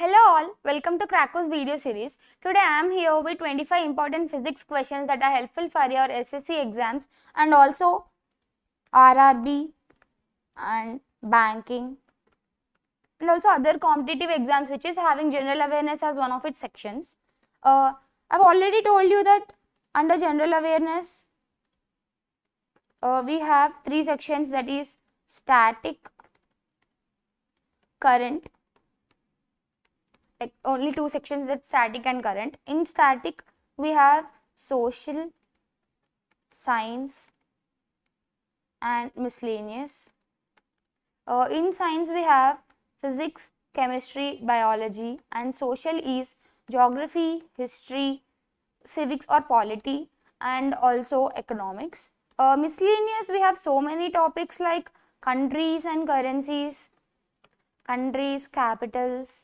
Hello all, welcome to Krakow's video series. Today I am here with 25 important physics questions that are helpful for your SSC exams and also RRB and banking and also other competitive exams which is having general awareness as one of its sections. Uh, I have already told you that under general awareness uh, we have three sections that is static, current like only two sections that static and current in static we have social science and miscellaneous uh, in science we have physics chemistry biology and social is geography history civics or polity and also economics uh, miscellaneous we have so many topics like countries and currencies countries capitals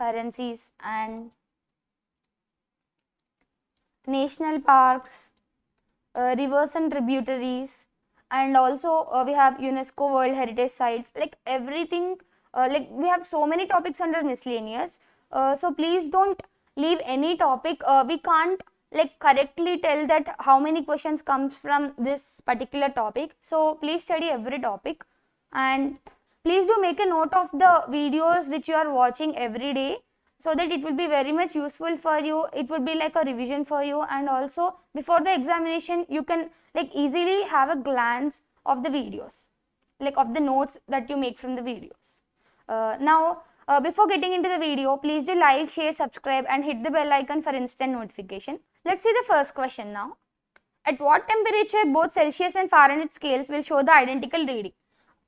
currencies and national parks, uh, rivers and tributaries and also uh, we have UNESCO World Heritage Sites like everything uh, like we have so many topics under miscellaneous uh, so please don't leave any topic uh, we can't like correctly tell that how many questions comes from this particular topic so please study every topic and Please do make a note of the videos which you are watching every day so that it will be very much useful for you. It would be like a revision for you and also before the examination you can like easily have a glance of the videos like of the notes that you make from the videos. Uh, now uh, before getting into the video, please do like, share, subscribe and hit the bell icon for instant notification. Let's see the first question now. At what temperature both Celsius and Fahrenheit scales will show the identical reading?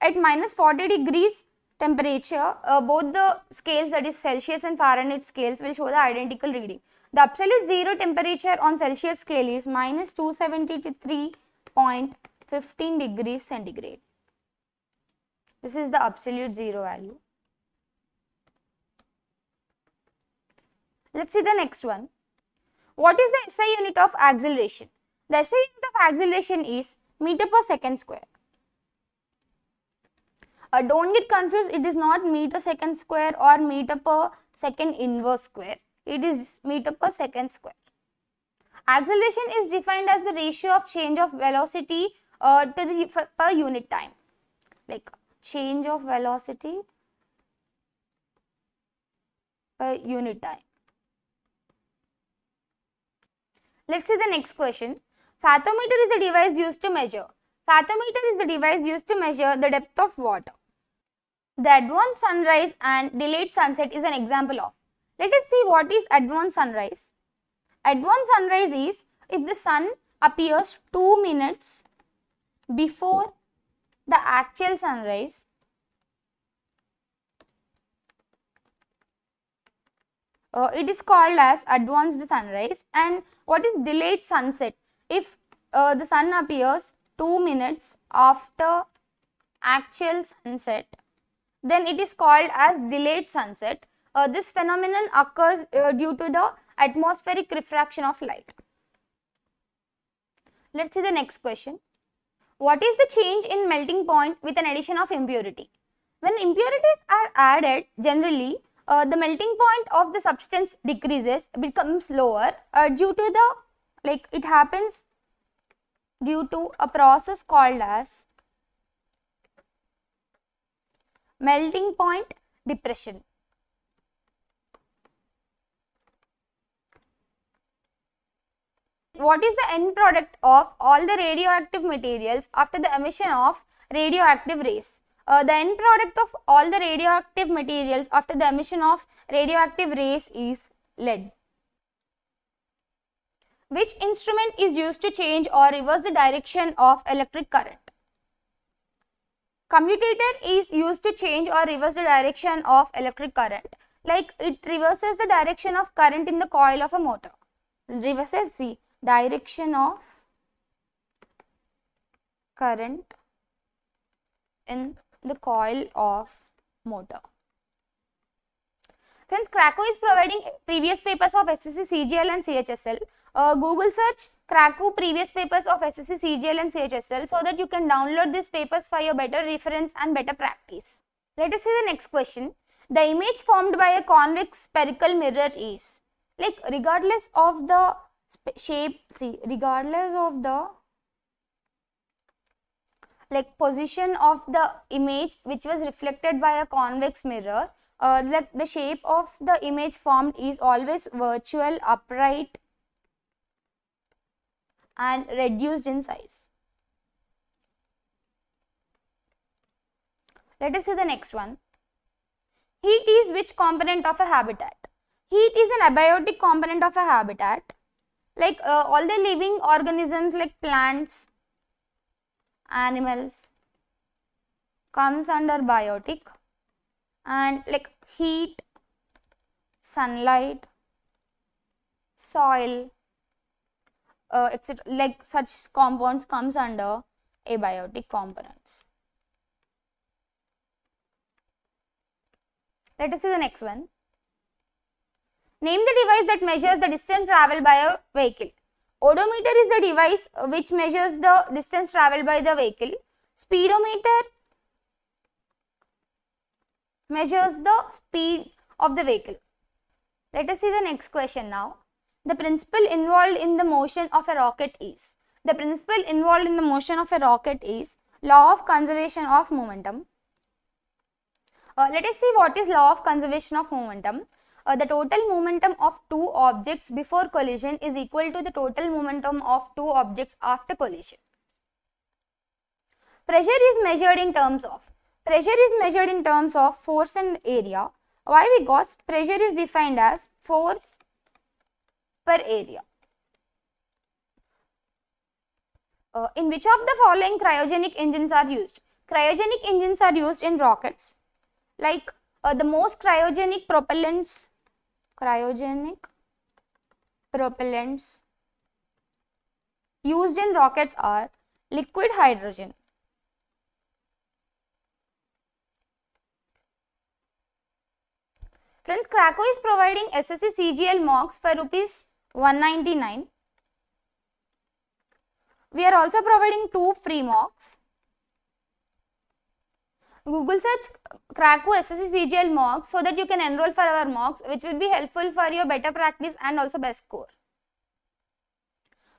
at minus 40 degrees temperature, uh, both the scales that is Celsius and Fahrenheit scales will show the identical reading. The absolute zero temperature on Celsius scale is minus 273.15 degrees centigrade. This is the absolute zero value. Let's see the next one. What is the SI unit of acceleration? The SI unit of acceleration is meter per second square. Uh, don't get confused. It is not meter second square or meter per second inverse square. It is meter per second square. Acceleration is defined as the ratio of change of velocity uh, to the per unit time. Like change of velocity per unit time. Let's see the next question. Fathometer is a device used to measure. Fathometer is the device used to measure the depth of water. The advanced sunrise and delayed sunset is an example of. Let us see what is advanced sunrise. Advanced sunrise is if the sun appears 2 minutes before the actual sunrise Uh, it is called as advanced sunrise and what is delayed sunset if uh, the sun appears 2 minutes after actual sunset then it is called as delayed sunset. Uh, this phenomenon occurs uh, due to the atmospheric refraction of light. Let's see the next question. What is the change in melting point with an addition of impurity? When impurities are added, generally uh, the melting point of the substance decreases, becomes lower uh, due to the like it happens due to a process called as melting point depression. What is the end product of all the radioactive materials after the emission of radioactive rays? Uh, the end product of all the radioactive materials after the emission of radioactive rays is lead. Which instrument is used to change or reverse the direction of electric current? Commutator is used to change or reverse the direction of electric current. Like it reverses the direction of current in the coil of a motor. Reverses, the direction of current in the coil of motor. Friends, Krakow is providing previous papers of SSC, CGL and CHSL. Uh, Google search Krakow previous papers of SSC, CGL and CHSL so that you can download these papers for your better reference and better practice. Let us see the next question. The image formed by a convex spherical mirror is like regardless of the shape, see regardless of the like position of the image which was reflected by a convex mirror, uh, like the shape of the image formed is always virtual, upright and reduced in size. Let us see the next one. Heat is which component of a habitat? Heat is an abiotic component of a habitat. Like uh, all the living organisms like plants, animals comes under biotic and like heat, sunlight, soil, uh, etc like such compounds comes under abiotic components. Let us see the next one. Name the device that measures the distance traveled by a vehicle. Odometer is the device which measures the distance traveled by the vehicle. Speedometer measures the speed of the vehicle. Let us see the next question now. The principle involved in the motion of a rocket is the principle involved in the motion of a rocket is law of conservation of momentum. Uh, let us see what is law of conservation of momentum. Uh, the total momentum of two objects before collision is equal to the total momentum of two objects after collision. Pressure is measured in terms of. Pressure is measured in terms of force and area. Why? Because pressure is defined as force per area. Uh, in which of the following cryogenic engines are used? Cryogenic engines are used in rockets like uh, the most cryogenic propellants, cryogenic propellants used in rockets are liquid hydrogen, Friends, Krakow is providing SSC CGL mocks for rupees 199. We are also providing two free mocks. Google search cracku SSC CGL mocks so that you can enroll for our mocks which will be helpful for your better practice and also best score.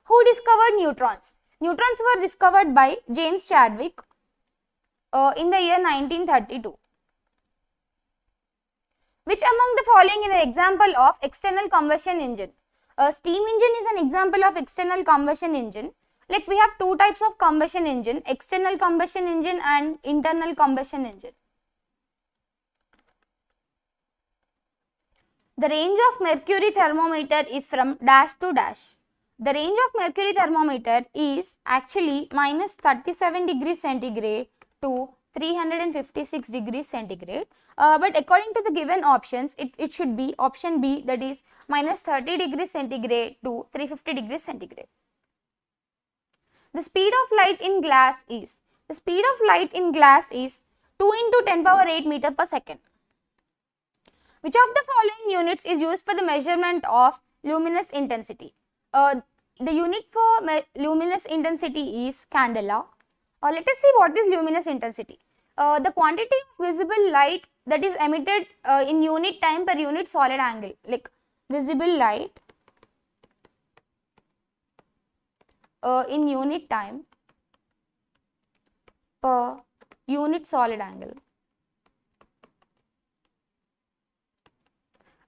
Who discovered neutrons? Neutrons were discovered by James Chadwick uh, in the year 1932. Which among the following is an example of external combustion engine? A steam engine is an example of external combustion engine. Like we have two types of combustion engine, external combustion engine and internal combustion engine. The range of mercury thermometer is from dash to dash. The range of mercury thermometer is actually minus 37 degrees centigrade to 356 degrees centigrade. Uh, but according to the given options, it, it should be option B that is minus 30 degrees centigrade to 350 degrees centigrade. The speed of light in glass is, the speed of light in glass is 2 into 10 power 8 meter per second. Which of the following units is used for the measurement of luminous intensity? Uh, the unit for luminous intensity is candela or uh, let us see what is luminous intensity uh, the quantity of visible light that is emitted uh, in unit time per unit solid angle like visible light uh, in unit time per unit solid angle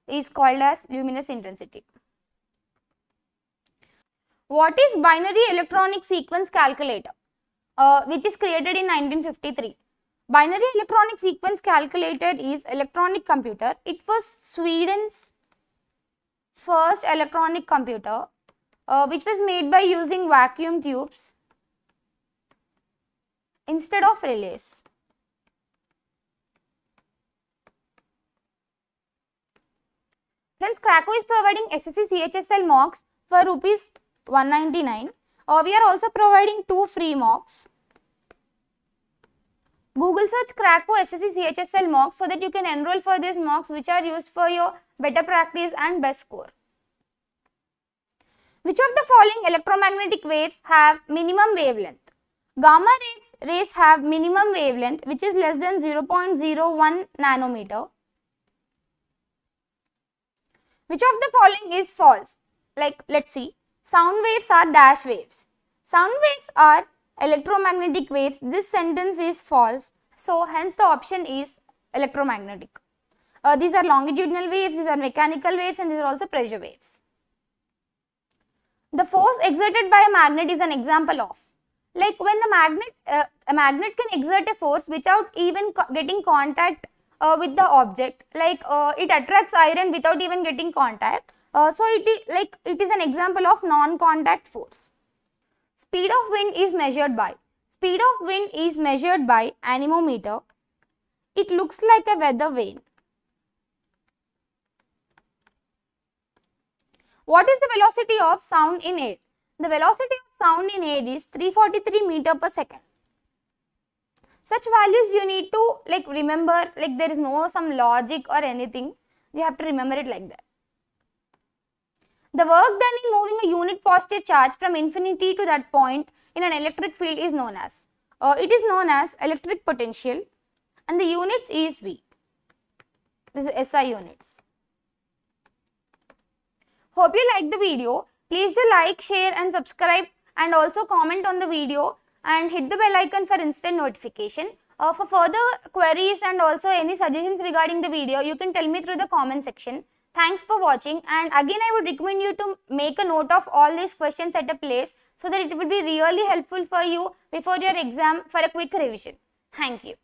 is called as luminous intensity. What is binary electronic sequence calculator uh, which is created in 1953? Binary electronic sequence calculator is electronic computer. It was Sweden's first electronic computer uh, which was made by using vacuum tubes instead of relays. Friends, Krakow is providing SSC CHSL mocks for rupees 199. Uh, we are also providing two free mocks. Google search Krakow SSC CHSL mocks so that you can enroll for these mocks which are used for your better practice and best score. Which of the following electromagnetic waves have minimum wavelength? Gamma rays, rays have minimum wavelength which is less than 0.01 nanometer. Which of the following is false? Like let's see. Sound waves are dash waves. Sound waves are electromagnetic waves. This sentence is false. So, hence the option is electromagnetic. Uh, these are longitudinal waves, these are mechanical waves and these are also pressure waves. The force exerted by a magnet is an example of like when a magnet, uh, a magnet can exert a force without even co getting contact uh, with the object like uh, it attracts iron without even getting contact. Uh, so, it is like it is an example of non-contact force. Speed of wind is measured by. Speed of wind is measured by anemometer. It looks like a weather vane. What is the velocity of sound in air? The velocity of sound in air is 343 meter per second. Such values you need to like remember like there is no some logic or anything. You have to remember it like that. The work done in moving a unit positive charge from infinity to that point in an electric field is known as. Uh, it is known as electric potential and the units is V. This is SI units. Hope you like the video. Please do like, share and subscribe and also comment on the video and hit the bell icon for instant notification. Uh, for further queries and also any suggestions regarding the video, you can tell me through the comment section. Thanks for watching and again I would recommend you to make a note of all these questions at a place so that it would be really helpful for you before your exam for a quick revision. Thank you.